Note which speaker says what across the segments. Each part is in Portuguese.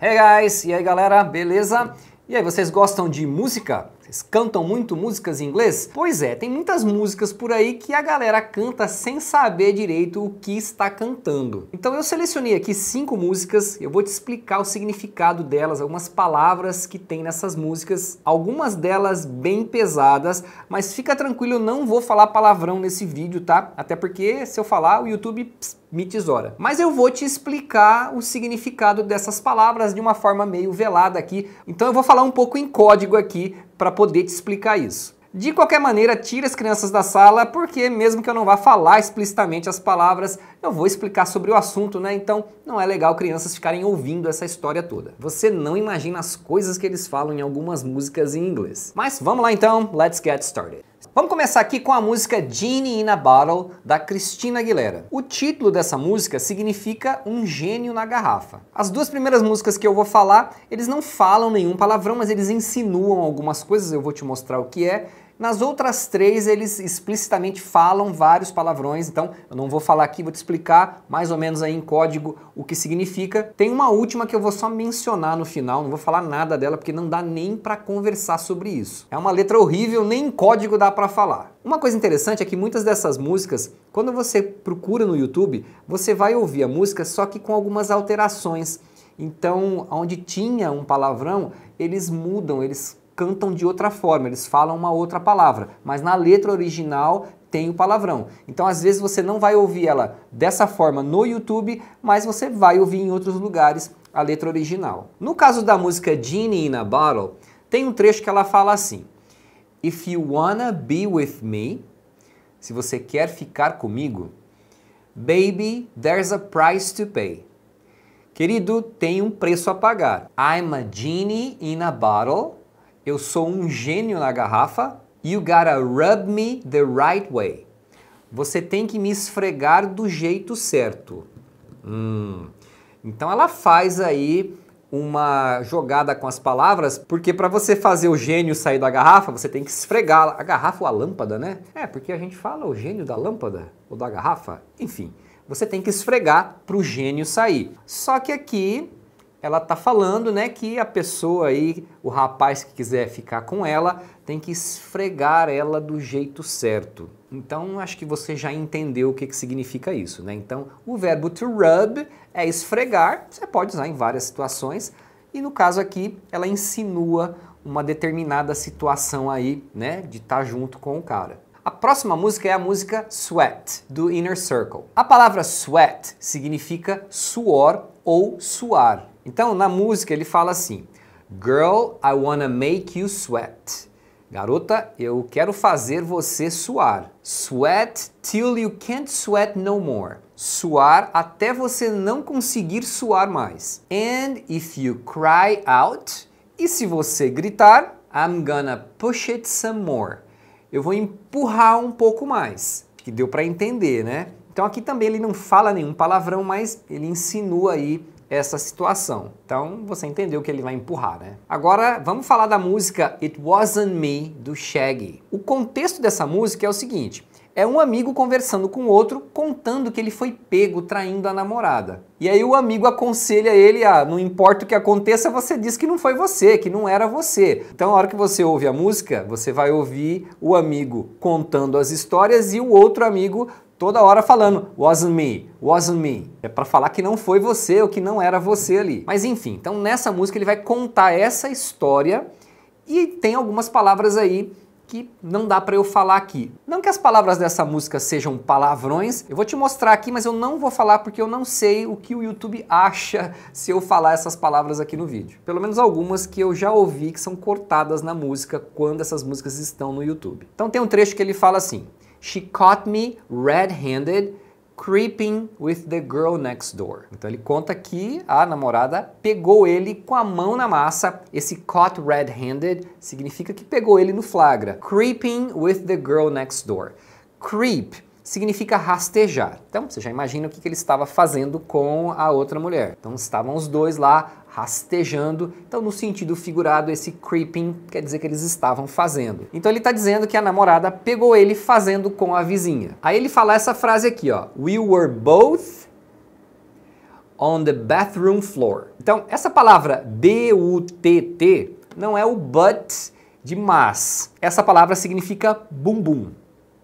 Speaker 1: Hey guys! E aí galera, beleza? E aí, vocês gostam de música? Vocês cantam muito músicas em inglês? Pois é, tem muitas músicas por aí que a galera canta sem saber direito o que está cantando. Então eu selecionei aqui cinco músicas, eu vou te explicar o significado delas, algumas palavras que tem nessas músicas, algumas delas bem pesadas, mas fica tranquilo, eu não vou falar palavrão nesse vídeo, tá? Até porque se eu falar, o YouTube pss, mitisora. Mas eu vou te explicar o significado dessas palavras de uma forma meio velada aqui. Então eu vou falar um pouco em código aqui para poder te explicar isso. De qualquer maneira, tira as crianças da sala, porque mesmo que eu não vá falar explicitamente as palavras, eu vou explicar sobre o assunto, né? Então, não é legal crianças ficarem ouvindo essa história toda. Você não imagina as coisas que eles falam em algumas músicas em inglês. Mas vamos lá então, let's get started. Vamos começar aqui com a música Genie in a Bottle, da Cristina Aguilera. O título dessa música significa um gênio na garrafa. As duas primeiras músicas que eu vou falar, eles não falam nenhum palavrão, mas eles insinuam algumas coisas, eu vou te mostrar o que é. Nas outras três, eles explicitamente falam vários palavrões, então eu não vou falar aqui, vou te explicar mais ou menos aí em código o que significa. Tem uma última que eu vou só mencionar no final, não vou falar nada dela porque não dá nem para conversar sobre isso. É uma letra horrível, nem em código dá para falar. Uma coisa interessante é que muitas dessas músicas, quando você procura no YouTube, você vai ouvir a música só que com algumas alterações. Então, onde tinha um palavrão, eles mudam, eles cantam de outra forma, eles falam uma outra palavra, mas na letra original tem o palavrão. Então, às vezes, você não vai ouvir ela dessa forma no YouTube, mas você vai ouvir em outros lugares a letra original. No caso da música Genie in a Bottle, tem um trecho que ela fala assim: If you wanna be with me, se você quer ficar comigo, baby, there's a price to pay. Querido, tem um preço a pagar. I'm a genie in a bottle eu sou um gênio na garrafa. You gotta rub me the right way. Você tem que me esfregar do jeito certo. Hum. Então ela faz aí uma jogada com as palavras, porque para você fazer o gênio sair da garrafa, você tem que esfregar a garrafa ou a lâmpada, né? É, porque a gente fala o gênio da lâmpada ou da garrafa, enfim. Você tem que esfregar para o gênio sair. Só que aqui ela está falando né, que a pessoa aí, o rapaz que quiser ficar com ela, tem que esfregar ela do jeito certo. Então, acho que você já entendeu o que, que significa isso. Né? Então, o verbo to rub é esfregar, você pode usar em várias situações, e no caso aqui, ela insinua uma determinada situação aí, né, de estar tá junto com o cara. A próxima música é a música Sweat, do Inner Circle. A palavra sweat significa suor ou suar. Então, na música, ele fala assim: Girl, I wanna make you sweat. Garota, eu quero fazer você suar. Sweat till you can't sweat no more. Suar até você não conseguir suar mais. And if you cry out, e se você gritar, I'm gonna push it some more. Eu vou empurrar um pouco mais. Que deu para entender, né? Então aqui também ele não fala nenhum palavrão, mas ele insinua aí essa situação. Então você entendeu que ele vai empurrar, né? Agora vamos falar da música It Wasn't Me do Shaggy. O contexto dessa música é o seguinte: é um amigo conversando com outro, contando que ele foi pego traindo a namorada. E aí o amigo aconselha ele a, não importa o que aconteça, você diz que não foi você, que não era você. Então, a hora que você ouve a música, você vai ouvir o amigo contando as histórias e o outro amigo toda hora falando wasn't me, wasn't me. É para falar que não foi você ou que não era você ali. Mas enfim, então nessa música ele vai contar essa história e tem algumas palavras aí que não dá para eu falar aqui. Não que as palavras dessa música sejam palavrões, eu vou te mostrar aqui, mas eu não vou falar porque eu não sei o que o YouTube acha se eu falar essas palavras aqui no vídeo. Pelo menos algumas que eu já ouvi que são cortadas na música quando essas músicas estão no YouTube. Então tem um trecho que ele fala assim: She caught me red-handed creeping with the girl next door. Então ele conta que a namorada pegou ele com a mão na massa. Esse caught red-handed significa que pegou ele no flagra. Creeping with the girl next door. Creep significa rastejar. Então você já imagina o que ele estava fazendo com a outra mulher. Então estavam os dois lá rastejando. Então, no sentido figurado, esse creeping quer dizer que eles estavam fazendo. Então, ele está dizendo que a namorada pegou ele fazendo com a vizinha. Aí ele fala essa frase aqui, ó: We were both on the bathroom floor. Então, essa palavra B-U-T-T não é o but de mas. Essa palavra significa bumbum,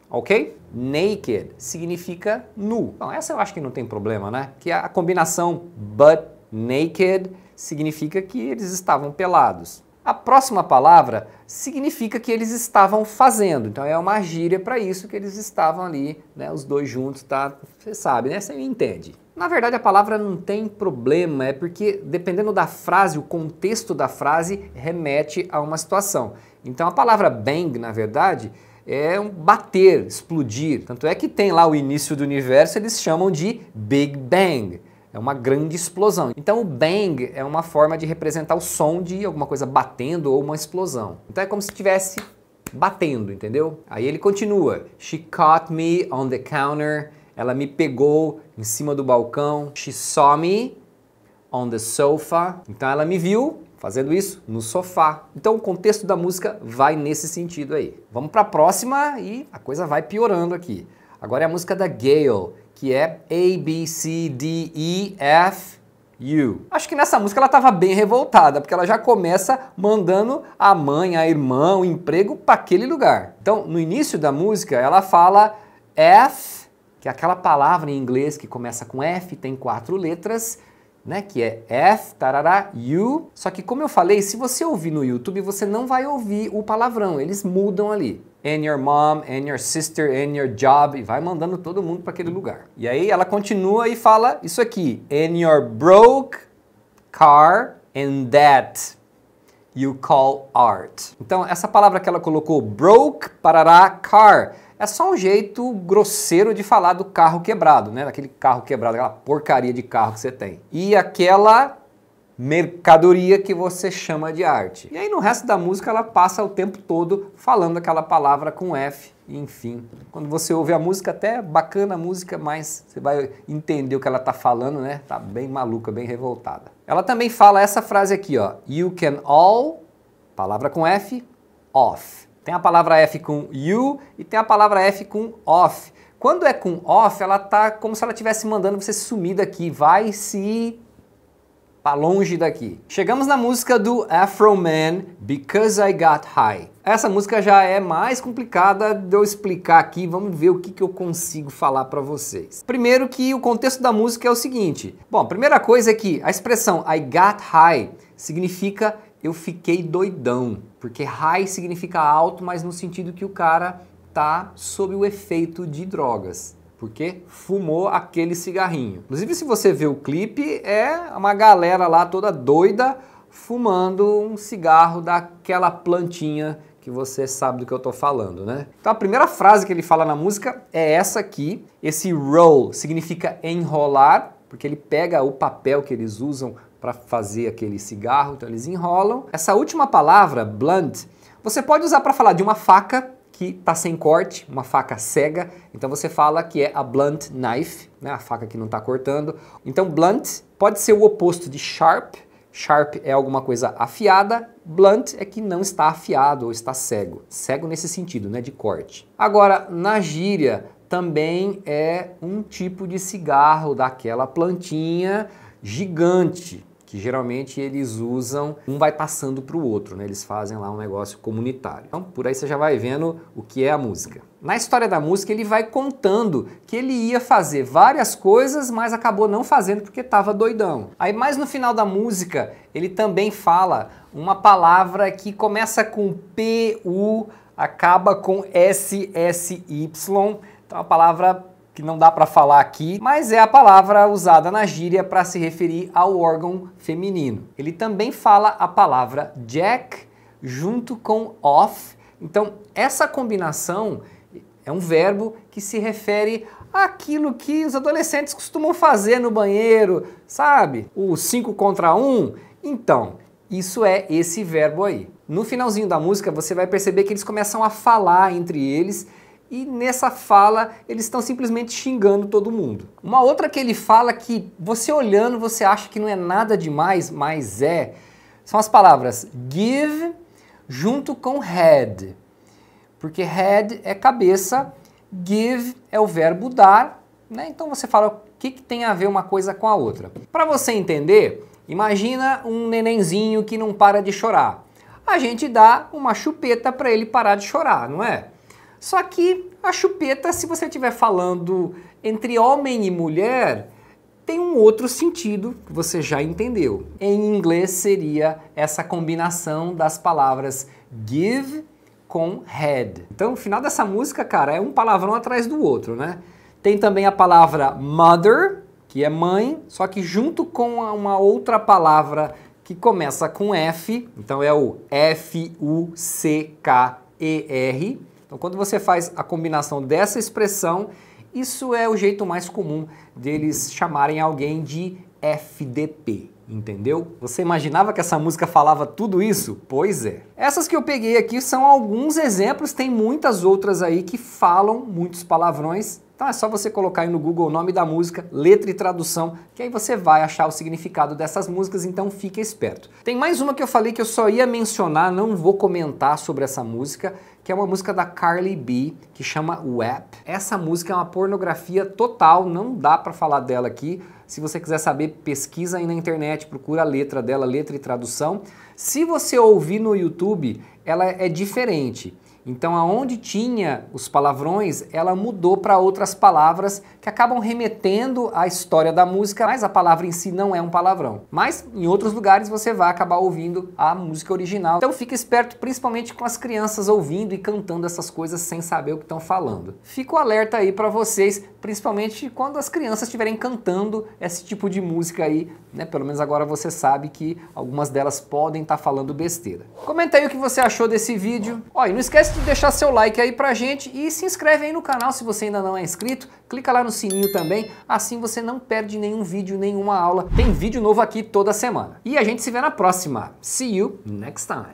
Speaker 1: ok? Naked significa nu. Então, essa eu acho que não tem problema, né? Que é a combinação but, naked significa que eles estavam pelados. A próxima palavra significa que eles estavam fazendo, então é uma gíria para isso que eles estavam ali, né, os dois juntos, tá? Você sabe, né? Você me entende. Na verdade, a palavra não tem problema, é porque dependendo da frase, o contexto da frase remete a uma situação. Então a palavra bang, na verdade, é um bater, explodir. Tanto é que tem lá o início do universo, eles chamam de Big Bang. É uma grande explosão. Então o bang é uma forma de representar o som de alguma coisa batendo ou uma explosão. Então é como se estivesse batendo, entendeu? Aí ele continua. She caught me on the counter. Ela me pegou em cima do balcão. She saw me on the sofa. Então ela me viu fazendo isso no sofá. Então o contexto da música vai nesse sentido aí. Vamos para a próxima e a coisa vai piorando aqui. Agora é a música da Gayle que é A, B, C, D, E, F, u. Acho que nessa música ela estava bem revoltada, porque ela já começa mandando a mãe, a irmã, o emprego para aquele lugar. Então, no início da música, ela fala F, que é aquela palavra em inglês que começa com F, tem quatro letras, né, que é F, tarará, U. Só que como eu falei, se você ouvir no YouTube, você não vai ouvir o palavrão, eles mudam ali and your mom, and your sister, and your job, e vai mandando todo mundo para aquele lugar. E aí ela continua e fala isso aqui: and your broke car and that you call art. Então, essa palavra que ela colocou, broke, parará, car, é só um jeito grosseiro de falar do carro quebrado, né? Daquele carro quebrado, aquela porcaria de carro que você tem. E aquela mercadoria que você chama de arte. E aí no resto da música ela passa o tempo todo falando aquela palavra com F, enfim. Quando você ouve a música, até é bacana a música, mas você vai entender o que ela tá falando, né? Tá bem maluca, bem revoltada. Ela também fala essa frase aqui, ó. You can all, palavra com F, off. Tem a palavra F com you e tem a palavra F com off. Quando é com off, ela tá como se ela estivesse mandando você sumir daqui, vai se para longe daqui. Chegamos na música do Afro Man, Because I Got High. Essa música já é mais complicada de eu explicar aqui, vamos ver o que, que eu consigo falar para vocês. Primeiro que o contexto da música é o seguinte. Bom, a primeira coisa é que a expressão I Got High significa eu fiquei doidão, porque high significa alto, mas no sentido que o cara tá sob o efeito de drogas porque fumou aquele cigarrinho. Inclusive, se você vê o clipe, é uma galera lá toda doida fumando um cigarro daquela plantinha que você sabe do que eu tô falando, né? Então a primeira frase que ele fala na música é essa aqui. Esse roll significa enrolar, porque ele pega o papel que eles usam para fazer aquele cigarro, então eles enrolam. Essa última palavra, blunt, você pode usar para falar de uma faca que está sem corte, uma faca cega, então você fala que é a blunt knife, né, a faca que não está cortando. Então blunt pode ser o oposto de sharp, sharp é alguma coisa afiada, blunt é que não está afiado ou está cego. Cego nesse sentido, né, de corte. Agora, na gíria também é um tipo de cigarro daquela plantinha gigante, que geralmente eles usam, um vai passando para o outro, né? eles fazem lá um negócio comunitário. Então por aí você já vai vendo o que é a música. Na história da música ele vai contando que ele ia fazer várias coisas, mas acabou não fazendo porque estava doidão. Aí mais no final da música ele também fala uma palavra que começa com P, U, acaba com S, S, Y, então a palavra que não dá para falar aqui, mas é a palavra usada na gíria para se referir ao órgão feminino. Ele também fala a palavra jack junto com off. Então, essa combinação é um verbo que se refere àquilo que os adolescentes costumam fazer no banheiro, sabe? O 5 contra 1. Um. Então, isso é esse verbo aí. No finalzinho da música, você vai perceber que eles começam a falar entre eles e nessa fala eles estão simplesmente xingando todo mundo. Uma outra que ele fala que você olhando você acha que não é nada demais, mas é, são as palavras give junto com head. Porque head é cabeça, give é o verbo dar, né? Então você fala o que, que tem a ver uma coisa com a outra. Para você entender, imagina um nenenzinho que não para de chorar. A gente dá uma chupeta para ele parar de chorar, não é? Só que a chupeta, se você estiver falando entre homem e mulher, tem um outro sentido que você já entendeu. Em inglês seria essa combinação das palavras give com head. Então, o final dessa música, cara, é um palavrão atrás do outro, né? Tem também a palavra mother, que é mãe, só que junto com uma outra palavra que começa com F, então é o F U C K E R então, quando você faz a combinação dessa expressão, isso é o jeito mais comum deles chamarem alguém de FDP. Entendeu? Você imaginava que essa música falava tudo isso? Pois é. Essas que eu peguei aqui são alguns exemplos, tem muitas outras aí que falam muitos palavrões então é só você colocar aí no Google o nome da música, letra e tradução, que aí você vai achar o significado dessas músicas, então fica esperto. Tem mais uma que eu falei que eu só ia mencionar, não vou comentar sobre essa música, que é uma música da Carly B, que chama WAP. Essa música é uma pornografia total, não dá para falar dela aqui. Se você quiser saber, pesquisa aí na internet, procura a letra dela, letra e tradução. Se você ouvir no YouTube, ela é diferente. Então, aonde tinha os palavrões, ela mudou para outras palavras que acabam remetendo à história da música, mas a palavra em si não é um palavrão. Mas em outros lugares você vai acabar ouvindo a música original. Então, fica esperto principalmente com as crianças ouvindo e cantando essas coisas sem saber o que estão falando. Fico alerta aí para vocês, principalmente quando as crianças estiverem cantando esse tipo de música aí, né? Pelo menos agora você sabe que algumas delas podem estar tá falando besteira. Comenta aí o que você achou desse vídeo. Ó, e não esquece de deixar seu like aí pra gente e se inscreve aí no canal se você ainda não é inscrito. Clica lá no sininho também, assim você não perde nenhum vídeo, nenhuma aula. Tem vídeo novo aqui toda semana. E a gente se vê na próxima. See you next time.